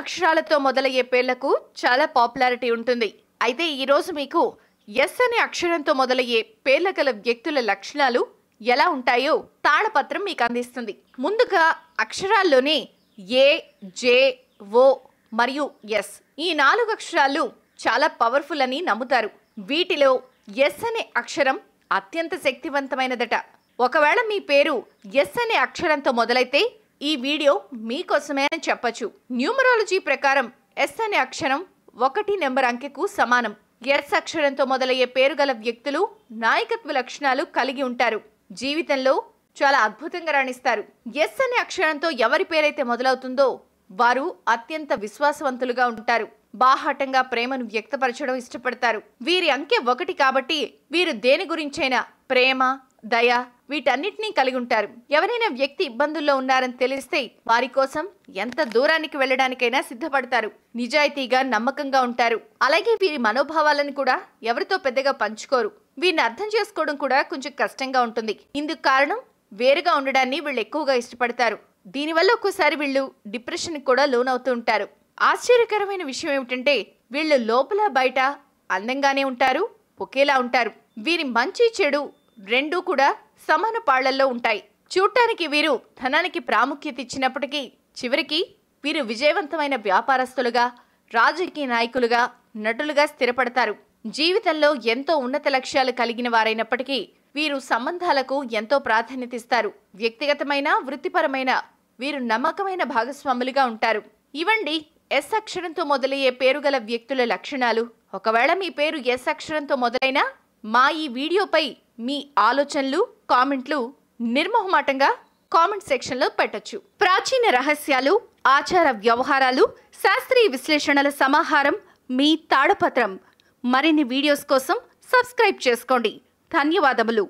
అక్షరాలతో మొదలయ్యే పేర్లకు చాలా పాపులారిటీ ఉంటుంది అయితే ఈరోజు మీకు ఎస్ అనే అక్షరంతో మొదలయ్యే పేర్ల గల వ్యక్తుల లక్షణాలు ఎలా ఉంటాయో తాళపత్రం మీకు అందిస్తుంది ముందుగా అక్షరాల్లోనే ఏ జే ఓ మరియు ఎస్ ఈ నాలుగు అక్షరాలు చాలా పవర్ఫుల్ అని నమ్ముతారు వీటిలో ఎస్ అనే అక్షరం అత్యంత శక్తివంతమైనదట ఒకవేళ మీ పేరు ఎస్ అనే అక్షరంతో మొదలైతే ఈ వీడియో మీకోసమే అని చెప్పచ్చు న్యూమరాలజీ ప్రకారం ఎస్ అనే అక్షరం ఒకటి నెంబర్ అంకెకు సమానం ఎస్ అక్షరంతో మొదలయ్యే పేరు గల వ్యక్తులు నాయకత్వ లక్షణాలు కలిగి ఉంటారు జీవితంలో చాలా అద్భుతంగా రాణిస్తారు ఎస్ అనే అక్షరంతో ఎవరి పేరైతే మొదలవుతుందో వారు అత్యంత విశ్వాసవంతులుగా ఉంటారు బాహాటంగా ప్రేమను వ్యక్తపరచడం ఇష్టపడతారు వీరి అంకె ఒకటి కాబట్టి వీరు దేని గురించైనా ప్రేమ దయ వీటన్నిటినీ కలిగి ఉంటారు ఎవరైనా వ్యక్తి ఇబ్బందుల్లో ఉన్నారని తెలిస్తే వారి కోసం ఎంత దూరానికి వెళ్ళడానికైనా సిద్ధపడతారు నిజాయితీగా నమ్మకంగా ఉంటారు అలాగే వీరి మనోభావాలను కూడా ఎవరితో పెద్దగా పంచుకోరు వీరిని అర్థం చేసుకోవడం కూడా కొంచెం కష్టంగా ఉంటుంది ఇందుకు కారణం వేరుగా ఉండడాన్ని వీళ్ళు ఎక్కువగా ఇష్టపడతారు దీనివల్ల ఒక్కోసారి వీళ్ళు డిప్రెషన్ కూడా లోనవుతూ ఉంటారు ఆశ్చర్యకరమైన విషయం ఏమిటంటే వీళ్ళు లోపల బయట అందంగానే ఉంటారు ఒకేలా ఉంటారు వీరి మంచి చెడు రెండూ కూడా సమాన పాళ్లల్లో ఉంటాయి చూడటానికి వీరు ధనానికి ప్రాముఖ్యత ఇచ్చినప్పటికీ చివరికి వీరు విజయవంతమైన వ్యాపారస్తులుగా రాజకీయ నాయకులుగా నటులుగా స్థిరపడతారు జీవితంలో ఎంతో ఉన్నత లక్ష్యాలు కలిగిన వారైనప్పటికీ వీరు సంబంధాలకు ఎంతో ప్రాధాన్యత ఇస్తారు వ్యక్తిగతమైన వృత్తిపరమైన వీరు నమ్మకమైన భాగస్వాములుగా ఉంటారు ఇవండి ఎస్ అక్షరంతో మొదలయ్యే గల వ్యక్తుల లక్షణాలు ఒకవేళ మీ పేరు ఎస్ అక్షరంతో మొదలైనా మా ఈ వీడియోపై మీ ఆలోచనలు కామెంట్లు నిర్మోహమాటంగా కామెంట్ సెక్షన్లో పెట్టచ్చు ప్రాచీన రహస్యాలు ఆచార వ్యవహారాలు శాస్త్రీయ విశ్లేషణల సమాహారం మీ తాడపత్రం మరిన్ని వీడియోస్ కోసం సబ్స్క్రైబ్ చేసుకోండి ధన్యవాదములు